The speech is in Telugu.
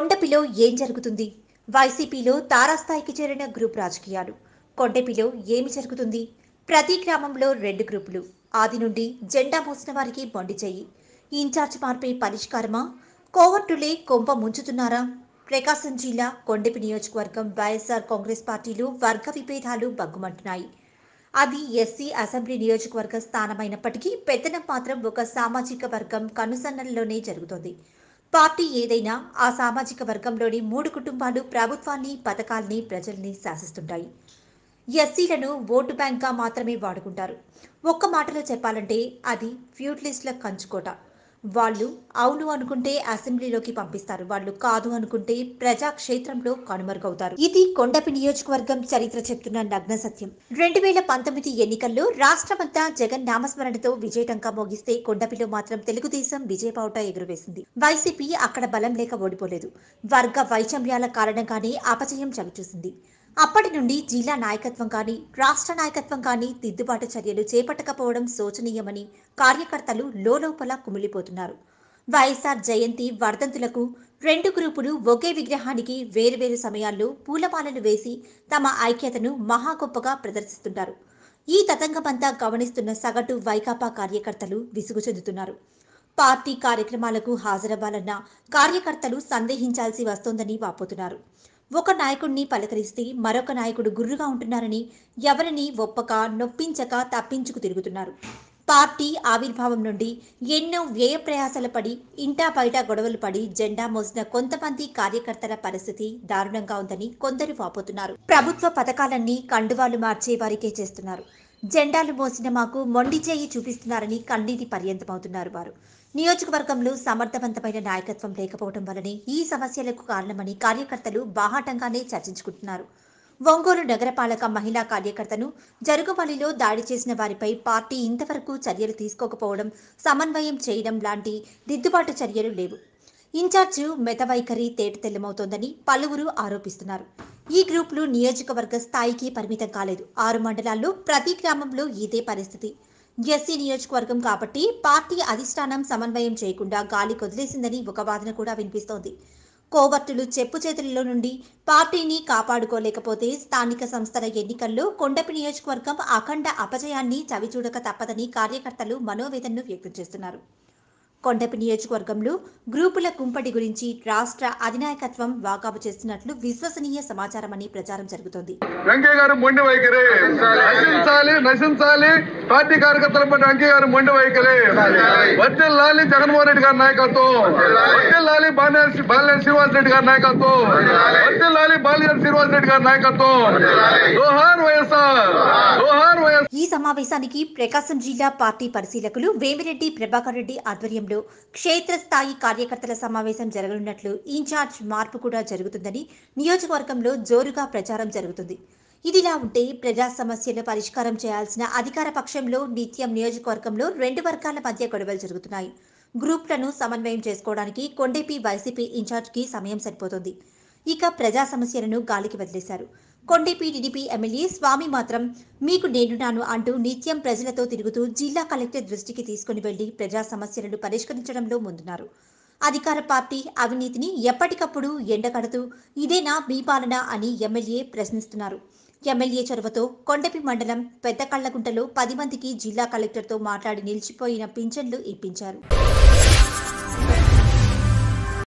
కొండపిలో ఏం జరుగుతుంది వైసీపీలో తారాస్థాయికి చేరిన గ్రూప్ రాజకీయాలు కొండపిలో ఏమి జరుగుతుంది ప్రతి గ్రామంలో రెండు గ్రూపులు ఆది నుండి జెండా మోసిన వారికి బండి చెయ్యి ఇన్ఛార్జ్ మార్పై పరిష్కారమా కోవర్టులే కొంప ముంచుతున్నారా ప్రకాశం జిల్లా కొండపి నియోజకవర్గం వైఎస్ఆర్ కాంగ్రెస్ పార్టీలు వర్గ విభేదాలు బగ్గుమంటున్నాయి అది ఎస్సీ అసెంబ్లీ నియోజకవర్గ స్థానమైనప్పటికీ పెత్తనం మాత్రం ఒక సామాజిక వర్గం కనుసన్నల్లోనే జరుగుతోంది పార్టీ ఏదైనా ఆ సామాజిక వర్గంలోని మూడు కుటుంబాలు ప్రభుత్వాన్ని పథకాల్ని ప్రజల్ని శాసిస్తుంటాయి ఎస్సీలను ఓటు బ్యాంక్గా మాత్రమే వాడుకుంటారు ఒక్క మాటలో చెప్పాలంటే అది ఫ్యూట్లిస్ట్ల కంచుకోట వాళ్ళు అవును అనుకుంటే అసెంబ్లీలోకి పంపిస్తారు వాళ్ళు కాదు అనుకుంటే ప్రజాక్షేత్రంలో కనుమరుగవుతారు ఇది కొండపి నియోజకవర్గం చరిత్ర చెప్తున్న నగ్న సత్యం రెండు వేల పంతొమ్మిది ఎన్నికల్లో రాష్ట్రమంతా జగన్ నామస్మరణతో విజయటంకా మోగిస్తే కొండపిలో మాత్రం తెలుగుదేశం విజయపావుట ఎగురవేసింది వైసీపీ అక్కడ బలం లేక ఓడిపోలేదు వర్గ వైషమ్యాల కారణంగానే అపజయం చవిచూసింది అప్పటి నుండి జిల్లా నాయకత్వం కానీ రాష్ట్ర నాయకత్వం కానీ దిద్దుబాటు చర్యలు చేపట్టకపోవడం శోచనీయమని కార్యకర్తలు లోపల కుమిలిపోతున్నారు వైఎస్ఆర్ జయంతి వర్ధంతులకు రెండు గ్రూపులు ఒకే విగ్రహానికి వేరువేరు సమయాల్లో పూలమాలలు వేసి తమ ఐక్యతను మహా గొప్పగా ప్రదర్శిస్తుంటారు ఈ తతంగమంతా గమనిస్తున్న సగటు వైకాపా కార్యకర్తలు విసుగు చెందుతున్నారు పార్టీ కార్యక్రమాలకు హాజరవ్వాలన్న కార్యకర్తలు సందేహించాల్సి వస్తోందని వాపోతున్నారు ఒక నాయకుడిని పలకరిస్తే మరొక నాయకుడు గుర్రుగా ఉంటున్నారని ఎవరిని ఒప్పక నొప్పించక తప్పించుకు తిరుగుతున్నారు పార్టీ ఆవిర్భావం నుండి ఎన్నో వ్యయ ప్రయాసాల పడి ఇంటా బయట గొడవలు పడి జెండా మోసిన కొంతమంది కార్యకర్తల పరిస్థితి దారుణంగా ఉందని కొందరు వాపోతున్నారు ప్రభుత్వ పథకాలన్నీ కండువాలు మార్చే వారికే చేస్తున్నారు జెండాలు మోసిన మాకు మొండి చేయి చూపిస్తున్నారని కన్నీటి పర్యంతమవుతున్నారు వారు నియోజకవర్గంలో సమర్థవంతమైన నాయకత్వం లేకపోవడం వలనే ఈ సమస్యలకు కారణమని కార్యకర్తలు బాహాటంగానే చర్చించుకుంటున్నారు ఒంగోలు నగరపాలక మహిళా కార్యకర్తను జరుగుపల్లిలో దాడి చేసిన వారిపై పార్టీ ఇంతవరకు చర్యలు తీసుకోకపోవడం సమన్వయం చేయడం లాంటి దిద్దుబాటు చర్యలు లేవు ఇన్ఛార్జ్ మెతవైఖరి తేటతెల్లమవుతోందని పలువురు ఆరోపిస్తున్నారు ఈ గ్రూపులు నియోజకవర్గ స్థాయికి పరిమితం కాలేదు ఆరు మండలాల్లో ప్రతి గ్రామంలో ఇదే పరిస్థితి ఎస్సీ నియోజకవర్గం కాబట్టి పార్టీ అధిష్టానం సమన్వయం చేయకుండా గాలి కొదిలేసిందని ఒక వాదన కూడా వినిపిస్తోంది కోవర్టులు చెప్పు చేతులలో నుండి పార్టీని కాపాడుకోలేకపోతే స్థానిక సంస్థల ఎన్నికల్లో కొండపి నియోజకవర్గం అఖండ అపజయాన్ని చవిచూడక తప్పదని కార్యకర్తలు మనోవేదనను వ్యక్తం చేస్తున్నారు కొండపి నియోజకవర్గంలో గ్రూపుల కుంపటి గురించి రాష్ట్ర అధినాయకత్వం వాకాబు చేస్తున్నట్లు విశ్వసనీయ సమాచారం అని ప్రచారం జరుగుతోంది వెంకయ్య గారు మొండి వైఖరి నశించాలి నశించాలి పార్టీ కార్యకర్తల పట్ల వెంకయ్య గారు మొండి వైఖరి వద్దెల్ లాలి జగన్మోహన్ రెడ్డి గారి నాయకత్వం వద్దెల్ లాలి బాలినేని బాలినేని శ్రీనివాస్ రెడ్డి గారి నాయకత్వం వద్దెల్ లాలి బాలినేని శ్రీనివాస్ రెడ్డి గారి నాయకత్వం దోహాన్ సమావేశానికి ప్రకాశం జిల్లా పార్టీ పరిశీలకులు వేమిరెడ్డి ప్రభాకర్ రెడ్డి ఆధ్వర్యంలో క్షేత్రస్థాయి కార్యకర్తల సమావేశం జరగనున్నట్లు ఇన్ఛార్జ్ మార్పు కూడా జరుగుతుందని నియోజకవర్గంలో జోరుగా ప్రచారం జరుగుతుంది ఇదిలా ఉంటే ప్రజా సమస్యలు పరిష్కారం చేయాల్సిన అధికార పక్షంలో నిత్యం నియోజకవర్గంలో రెండు వర్గాల మధ్య గొడవలు జరుగుతున్నాయి గ్రూప్లను సమన్వయం చేసుకోవడానికి కొండేపీ వైసీపీ ఇన్ఛార్జ్కి సమయం సరిపోతుంది ఇక ప్రజా సమస్యలను గాలికి వదిలేశారు కొండేపీ టీడీపీ ఎమ్మెల్యే స్వామి మాత్రం మీకు నేను నాను అంటూ నిత్యం ప్రజలతో తిరుగుతూ జిల్లా కలెక్టర్ దృష్టికి తీసుకుని వెళ్లి ప్రజా సమస్యలను పరిష్కరించడంలో ముందున్నారు అధికార పార్టీ అవినీతిని ఎప్పటికప్పుడు ఎండగడుతూ ఇదేనా మీ పాలన అని ఎమ్మెల్యే ప్రశ్నిస్తున్నారు ఎమ్మెల్యే చొరవతో కొండపి మండలం పెద్ద కళ్లగుంటలో పది మందికి జిల్లా కలెక్టర్తో మాట్లాడి నిలిచిపోయిన పింఛన్లు ఇప్పించారు